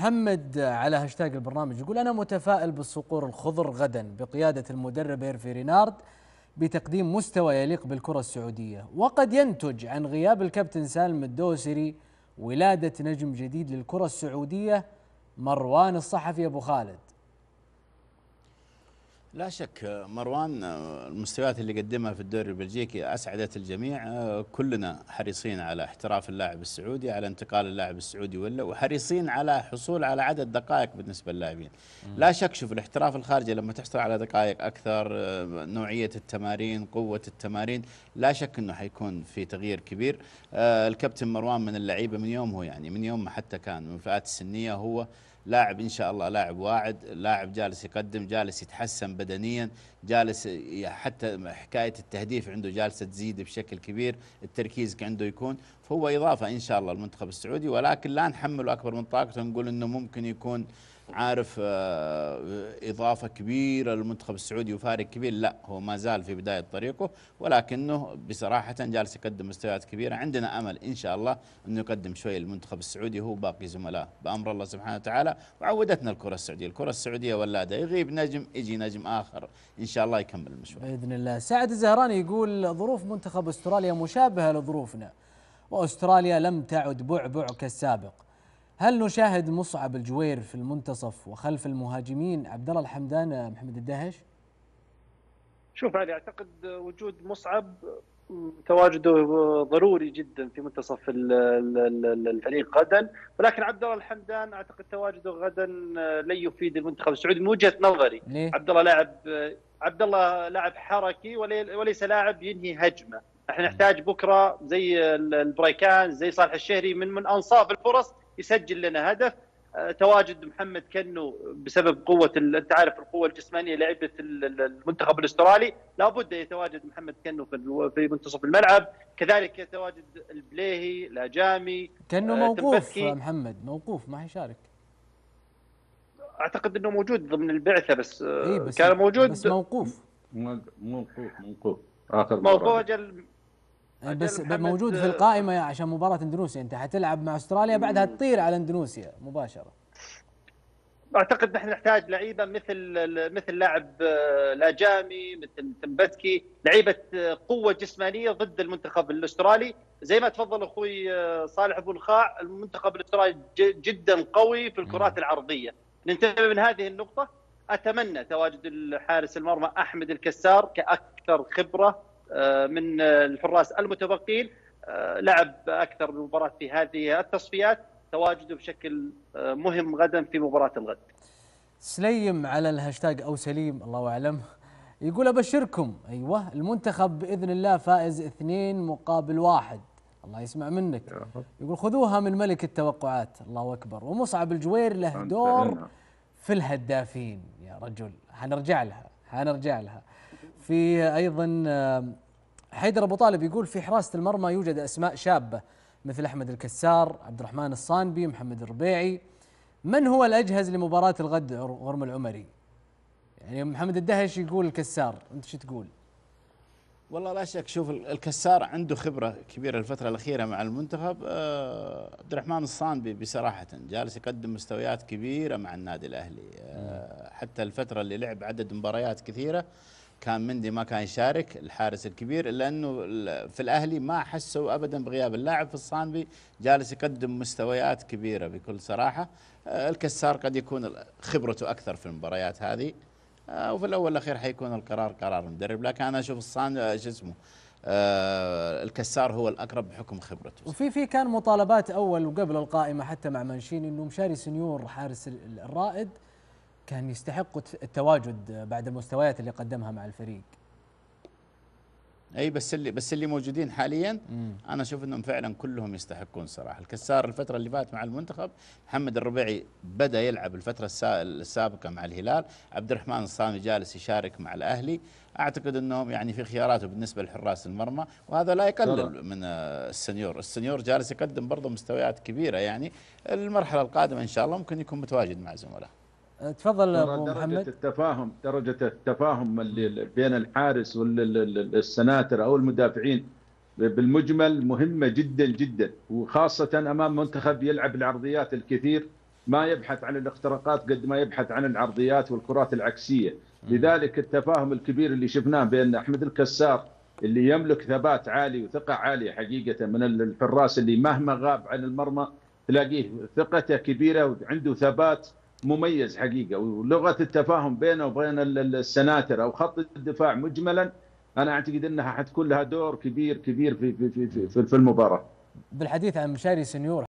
محمد على هاشتاج البرنامج يقول أنا متفائل بالصقور الخضر غدا بقيادة المدرب هيرفي رينارد بتقديم مستوى يليق بالكرة السعودية وقد ينتج عن غياب الكابتن سالم الدوسري ولادة نجم جديد للكرة السعودية مروان الصحفي أبو خالد لا شك مروان المستويات اللي قدمها في الدوري البلجيكي اسعدت الجميع كلنا حريصين على احتراف اللاعب السعودي على انتقال اللاعب السعودي ولا وحريصين على حصول على عدد دقائق بالنسبه للاعبين لا شك شوف الاحتراف الخارجي لما تحصل على دقائق اكثر نوعيه التمارين قوه التمارين لا شك انه حيكون في تغيير كبير آه، الكابتن مروان من اللعيبه من يوم هو يعني من يوم ما حتى كان من الفئات السنيه هو لاعب ان شاء الله لاعب واعد لاعب جالس يقدم جالس يتحسن بدنيا جالس حتى حكايه التهديف عنده جالسه تزيد بشكل كبير التركيز عنده يكون فهو اضافه ان شاء الله المنتخب السعودي ولكن لا نحمله اكبر من طاقته نقول انه ممكن يكون عارف آه، إضافة كبيرة للمنتخب السعودي وفارق كبير لا هو ما زال في بداية طريقه ولكنه بصراحة جالس يقدم مستويات كبيرة عندنا أمل إن شاء الله أنه يقدم شوي للمنتخب السعودي هو باقي زملائه بأمر الله سبحانه وتعالى وعودتنا الكرة السعودية الكرة السعودية ولادة يغيب نجم يجي نجم آخر إن شاء الله يكمل المشوار بإذن الله سعد الزهراني يقول ظروف منتخب أستراليا مشابهة لظروفنا وأستراليا لم تعد بعبع كالسابق هل نشاهد مصعب الجوير في المنتصف وخلف المهاجمين عبد الله الحمدان محمد الدهش؟ شوف علي اعتقد وجود مصعب تواجده ضروري جدا في منتصف الفريق غدا ولكن عبد الله الحمدان اعتقد تواجده غدا آه، لن يفيد المنتخب السعودي من وجهه نظري ليه؟ عبد الله لاعب آه، عبد الله لاعب حركي وليس لاعب ينهي هجمه احنا نحتاج بكره زي البريكان زي صالح الشهري من من انصاف الفرص يسجل لنا هدف آه، تواجد محمد كنو بسبب قوه انت عارف القوه الجسمانيه لعبه المنتخب الاسترالي لابد يتواجد محمد كنو في منتصف الملعب كذلك يتواجد البليهي الاجامي كنو آه، موقوف محمد موقوف ما حيشارك اعتقد انه موجود ضمن البعثه بس, إيه آه، بس كان موجود بس موقوف موقوف موقوف اخر موقوف اجل بس موجود في القائمه عشان مباراه اندونوسيا انت حتلعب مع استراليا بعدها تطير على اندونوسيا مباشره اعتقد نحن نحتاج لعيبه مثل مثل لاعب آه، لاجامي مثل تمبتكي لعيبه آه، قوه جسمانيه ضد المنتخب الاسترالي زي ما تفضل اخوي آه، صالح ابو الخاع المنتخب الاسترالي جدا قوي في الكرات العرضيه ننتبه من هذه النقطه اتمنى تواجد حارس المرمى احمد الكسار كاكثر خبره آه، من الحراس المتبقين آه، لعب اكثر من مباراه في هذه التصفيات تواجده بشكل آه، مهم غدا في مباراه الغد. سليم على الهاشتاج او سليم الله اعلم يقول ابشركم ايوه المنتخب باذن الله فائز اثنين مقابل واحد الله يسمع منك يقول خذوها من ملك التوقعات الله اكبر ومصعب الجوير له دور في الهدافين يا رجل حنرجع لها حنرجع لها في ايضا آه، حيدر ابو طالب يقول في حراسه المرمى يوجد اسماء شابه مثل احمد الكسار، عبد الرحمن الصانبي، محمد الربيعي. من هو الاجهز لمباراه الغد غرم العمري؟ يعني محمد الدهش يقول الكسار، انت شو تقول؟ والله لا شك شوف الكسار عنده خبره كبيره الفتره الاخيره مع المنتخب أه عبد الرحمن الصانبي بصراحه جالس يقدم مستويات كبيره مع النادي الاهلي أه حتى الفتره اللي لعب عدد مباريات كثيره كان مندي ما كان يشارك الحارس الكبير الا انه في الاهلي ما حسوا ابدا بغياب اللاعب في الصانبي جالس يقدم مستويات كبيره بكل صراحه آه، الكسار قد يكون خبرته اكثر في المباريات هذه آه، وفي الاول والاخير حيكون القرار قرار المدرب لكن انا اشوف الصان آه، شو اسمه آه الكسار هو الاقرب بحكم خبرته وفي في كان مطالبات اول وقبل القائمه حتى مع مانشيني انه مشاري سنيور حارس الرائد كان يستحق التواجد بعد المستويات اللي قدمها مع الفريق اي بس اللي بس اللي موجودين حاليا مم. انا اشوف انهم فعلا كلهم يستحقون صراحه الكسار الفتره اللي فاتت مع المنتخب محمد الربيعي بدا يلعب الفتره السابقه مع الهلال عبد الرحمن الصامي جالس يشارك مع الاهلي اعتقد انهم يعني في خياراته بالنسبه لحراس المرمى وهذا لا يقلل من السنيور السنيور جالس يقدم برضه مستويات كبيره يعني المرحله القادمه ان شاء الله ممكن يكون متواجد مع زملائه تفضل ابو محمد درجه التفاهم درجه التفاهم بين الحارس والسناتر او المدافعين بالمجمل مهمه جدا جدا وخاصه امام منتخب يلعب العرضيات الكثير ما يبحث عن الاختراقات قد ما يبحث عن العرضيات والكرات العكسيه لذلك التفاهم الكبير اللي شفناه بين احمد الكسار اللي يملك ثبات عالي وثقه عاليه حقيقه من الحراس اللي مهما غاب عن المرمى تلاقيه ثقته كبيره وعنده ثبات مميز حقيقه ولغه التفاهم بينه وبين السناتر او خط الدفاع مجملا انا اعتقد انها حتكون لها دور كبير كبير في في في في, في المباراه. بالحديث عن مشاري سنيور